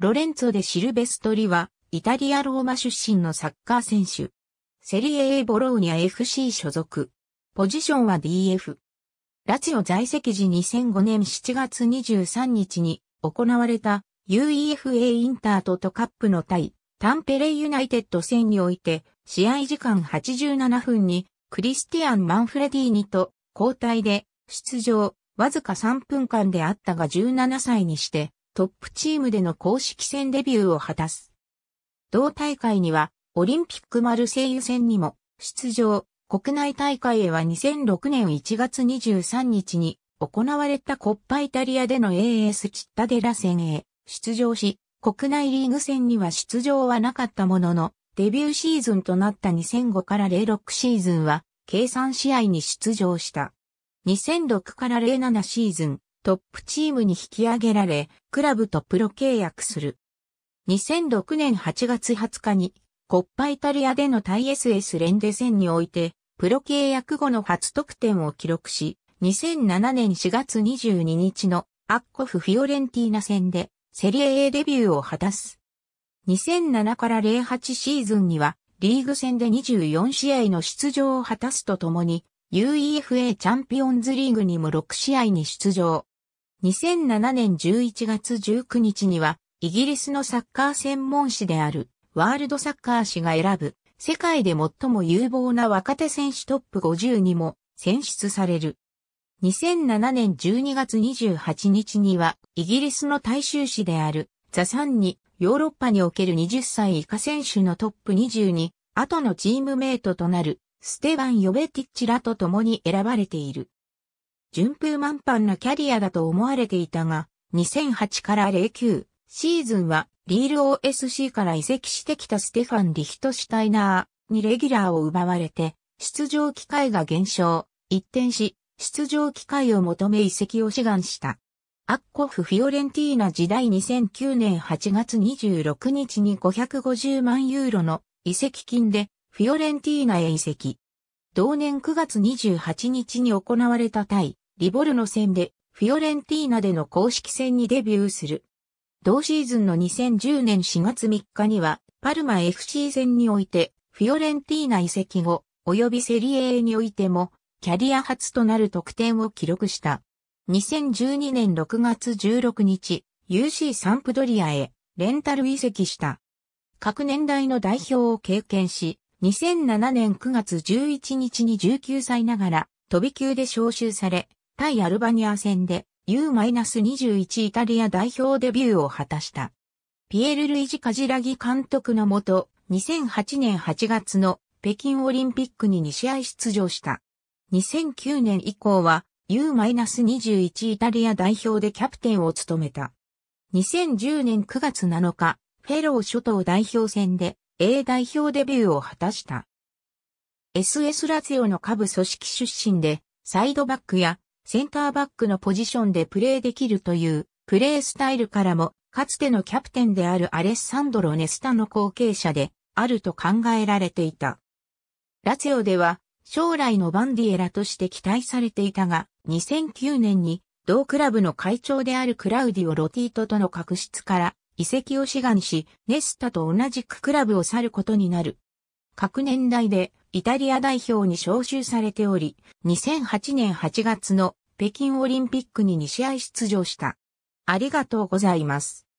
ロレンツォでシルベストリは、イタリア・ローマ出身のサッカー選手。セリエ A ボローニャ FC 所属。ポジションは DF。ラツヨ在籍時2005年7月23日に行われた UEFA インタートとカップの対タンペレイユナイテッド戦において試合時間87分にクリスティアン・マンフレディーニと交代で出場わずか3分間であったが17歳にしてトップチームでの公式戦デビューを果たす。同大会には、オリンピックマルセイユ戦にも出場、国内大会へは2006年1月23日に行われたコッパイタリアでの AS チッタデラ戦へ出場し、国内リーグ戦には出場はなかったものの、デビューシーズンとなった2005から06シーズンは、計算試合に出場した。2006から07シーズン、トップチームに引き上げられ、クラブとプロ契約する。2006年8月20日に、コッパイタリアでの対 SS レンデ戦において、プロ契約後の初得点を記録し、2007年4月22日のアッコフ・フィオレンティーナ戦でセリエ A デビューを果たす。2007から08シーズンにはリーグ戦で24試合の出場を果たすとともに UEFA チャンピオンズリーグにも6試合に出場。2007年11月19日には、イギリスのサッカー専門誌である、ワールドサッカー誌が選ぶ、世界で最も有望な若手選手トップ50にも選出される。2007年12月28日には、イギリスの大衆誌である、ザ・サンに、ヨーロッパにおける20歳以下選手のトップ20に、後のチームメイトとなる、ステバン・ヨベティッチらと共に選ばれている。順風満帆なキャリアだと思われていたが、2008から09シーズンはリール OSC から移籍してきたステファン・リヒトシュタイナーにレギュラーを奪われて、出場機会が減少、一転し、出場機会を求め移籍を志願した。アッコフ・フィオレンティーナ時代2009年8月26日に550万ユーロの移籍金でフィオレンティーナへ移籍。同年9月28日に行われた対リボルの戦で、フィオレンティーナでの公式戦にデビューする。同シーズンの2010年4月3日には、パルマ FC 戦において、フィオレンティーナ移籍後、及びセリエ A においても、キャリア初となる得点を記録した。2012年6月16日、UC サンプドリアへ、レンタル移籍した。各年代の代表を経験し、2007年9月11日に19歳ながら、飛び級で招集され、対アルバニア戦で U-21 イタリア代表デビューを果たした。ピエール・ルイジ・カジラギ監督のもと、2008年8月の北京オリンピックに2試合出場した。2009年以降は U-21 イタリア代表でキャプテンを務めた。2010年9月7日、フェロー諸島代表戦で A 代表デビューを果たした。SS ラツィオの下部組織出身で、サイドバックやセンターバックのポジションでプレーできるというプレースタイルからも、かつてのキャプテンであるアレッサンドロ・ネスタの後継者であると考えられていた。ラツオでは将来のバンディエラとして期待されていたが、2009年に同クラブの会長であるクラウディオ・ロティートとの確執から移籍を志願し、ネスタと同じくクラブを去ることになる。各年代でイタリア代表に招集されており、2008年8月の北京オリンピックに2試合出場した。ありがとうございます。